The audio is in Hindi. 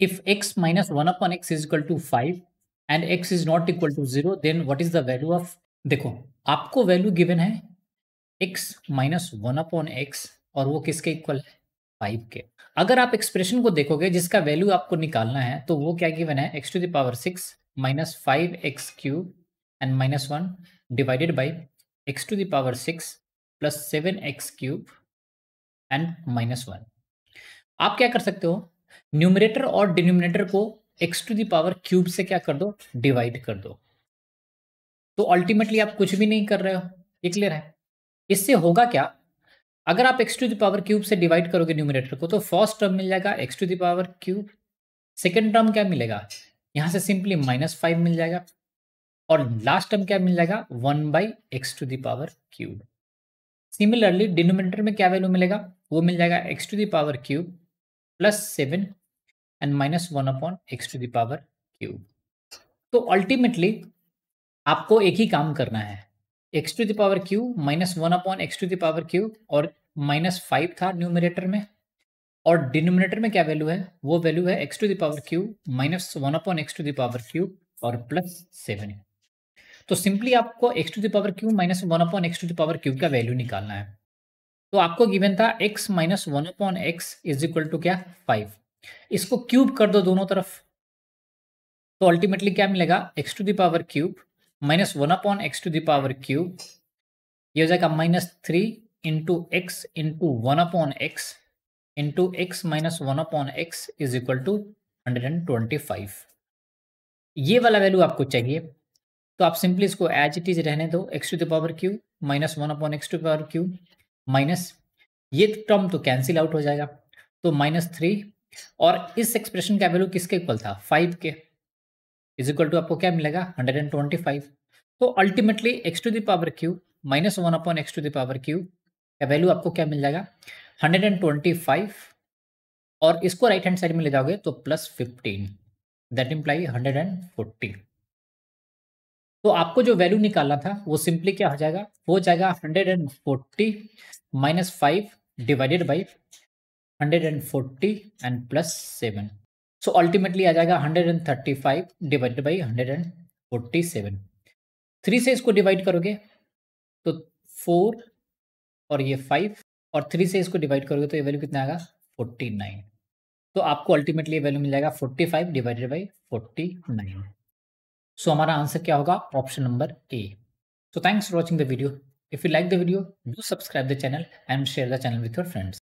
if x minus 1 upon x is equal to 5 and x is not equal to 0 then what is the value of देखो आपको value given है x minus 1 upon x, और वो किसके equal है 5 के अगर आप एक्सप्रेशन को देखोगे जिसका वैल्यू आपको निकालना है तो वो क्या गिवन है x to the power six minus five x cube and minus one divided by x to the power six plus seven x cube and minus one आप क्या कर सकते हो न्यूमरेटर और डिनोमिनेटर को एक्स टू दावर क्यूब से क्या कर दो डिवाइड कर दो तो अल्टीमेटली आप कुछ भी नहीं कर रहे हो ये क्लियर है इससे होगा क्या अगर आप एक्स टू दावर क्यूब से डिवाइड करोगे न्यूमरेटर को तो फर्स्ट टर्म मिल जाएगा x to the power cube second term क्या मिलेगा यहां से सिंपली माइनस फाइव मिल जाएगा और लास्ट टर्म क्या मिल जाएगा one by x to the power cube similarly denominator में क्या वैल्यू मिलेगा वो मिल जाएगा x to the power cube plus seven and minus one upon x to the power cube तो अल्टीमेटली आपको एक ही काम करना है x to the power cube minus one upon x to the power cube और माइनस फाइव था न्यूमिनेटर में और डिनोमिनेटर में क्या वैल्यू है वो वैल्यू है x to the power cube minus one upon x to the power cube और प्लस सेवन तो सिंपली आपको x to the power cube minus one upon x to the power cube का वैल्यू निकालना है तो आपको गिवन था x minus one upon x is equal to क्या फाइव इसको क्यूब कर दो दोनों तरफ तो अल्टीमेटली क्या मिलेगा x to the power cube minus one upon x to the power cube ये हो जाएगा minus three into x into one upon x into x minus one upon x is equal to hundred and twenty five ये वाला वैल्यू आपको चाहिए तो आप सिंपली इसको एज इट इज रहने दो x to the power cube minus one upon x to power cube minus ये टर्म तो कैंसिल आउट हो जाएगा तो माइनस थ्री और इस एक्सप्रेशन का वैल्यू किसके इक्वल था फाइव के इज इक्वल टू आपको क्या मिलेगा हंड्रेड एंड ट्वेंटी फाइव तो ultimately x to the power cube minus one upon x to the power cube का वैल्यू आपको क्या मिल जाएगा हंड्रेड एंड ट्वेंटी फाइव और इसको राइट हैंड साइड में ले जाओगे तो plus fifteen that imply hundred and forty तो आपको जो वैल्यू निकालना था वो सिंपली क्या हो जाएगा वो जाएगा hundred and forty minus five divided by hundred and forty and plus seven so ultimately आ जाएगा hundred and thirty five divided by hundred and forty seven three से इसको डिवाइड करोगे तो फोर और ये फाइव और थ्री से इसको डिवाइड करोगे तो ये वैल्यू कितना आएगा फोर्टी नाइन तो आपको अल्टीमेटली वैल्यू मिल जाएगा forty five divided by forty nine so हमारा आंसर क्या होगा option number A so thanks for watching the video if you like the video do subscribe the channel and share the channel with your friends